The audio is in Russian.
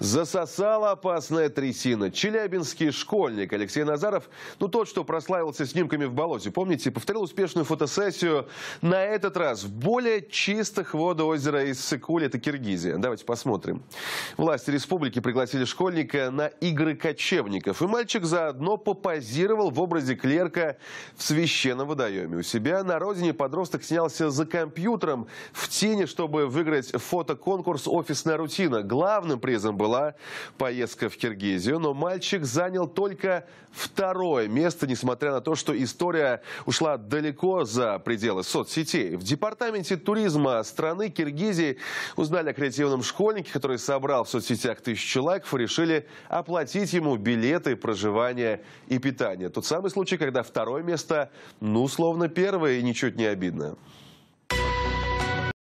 Засосала опасная трясина. Челябинский школьник Алексей Назаров, ну тот, что прославился снимками в болоте, помните, повторил успешную фотосессию на этот раз в более чистых водах озера Иссыкуль, это Киргизия. Давайте посмотрим. Власти республики пригласили школьника на игры кочевников, и мальчик заодно попозировал в образе клерка в священном водоеме. У себя на родине подросток снялся за компьютером в тени, чтобы выиграть фотоконкурс «Офисная рутина». Главным призом был была поездка в Киргизию, но мальчик занял только второе место, несмотря на то, что история ушла далеко за пределы соцсетей. В департаменте туризма страны Киргизии узнали о креативном школьнике, который собрал в соцсетях тысячу лайков и решили оплатить ему билеты, проживание и питание. Тот самый случай, когда второе место, ну, условно первое, и ничуть не обидно.